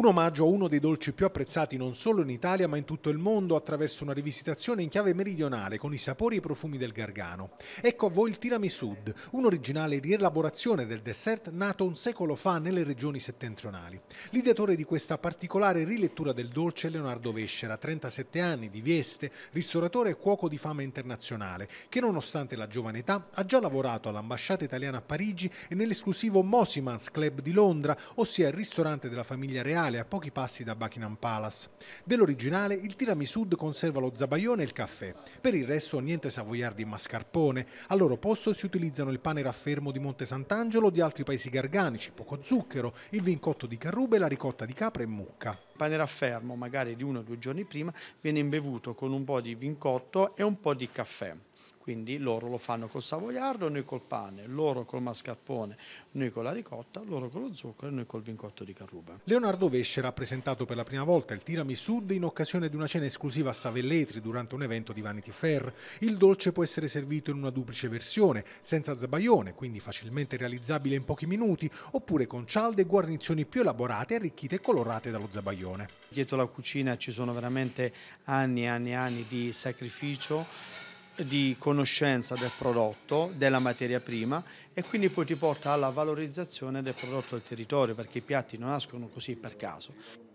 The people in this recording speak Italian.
Un omaggio a uno dei dolci più apprezzati non solo in Italia ma in tutto il mondo attraverso una rivisitazione in chiave meridionale con i sapori e i profumi del Gargano. Ecco a voi il tiramisud, un'originale rielaborazione del dessert nato un secolo fa nelle regioni settentrionali. L'ideatore di questa particolare rilettura del dolce è Leonardo Vescera, 37 anni, di Vieste, ristoratore e cuoco di fama internazionale, che nonostante la giovane età ha già lavorato all'ambasciata italiana a Parigi e nell'esclusivo Mosimans Club di Londra, ossia il ristorante della famiglia reale originale a pochi passi da Buckingham Palace. Dell'originale il tiramisud conserva lo zabaione e il caffè. Per il resto niente savoiardi in mascarpone. Al loro posto si utilizzano il pane raffermo di Monte Sant'Angelo, di altri paesi garganici, poco zucchero, il vincotto di carrube, la ricotta di capra e mucca. Il pane raffermo, magari di uno o due giorni prima, viene imbevuto con un po' di vincotto e un po' di caffè. Quindi loro lo fanno col savoiardo, noi col pane, loro col mascarpone, noi con la ricotta, loro con lo zucchero e noi col vincotto di carruba. Leonardo Vesce ha presentato per la prima volta il tirami sud in occasione di una cena esclusiva a Savelletri durante un evento di Vanity Fair. Il dolce può essere servito in una duplice versione, senza zabaione, quindi facilmente realizzabile in pochi minuti, oppure con cialde e guarnizioni più elaborate, arricchite e colorate dallo zabaione. Dietro la cucina ci sono veramente anni e anni e anni di sacrificio di conoscenza del prodotto, della materia prima e quindi poi ti porta alla valorizzazione del prodotto del territorio perché i piatti non nascono così per caso.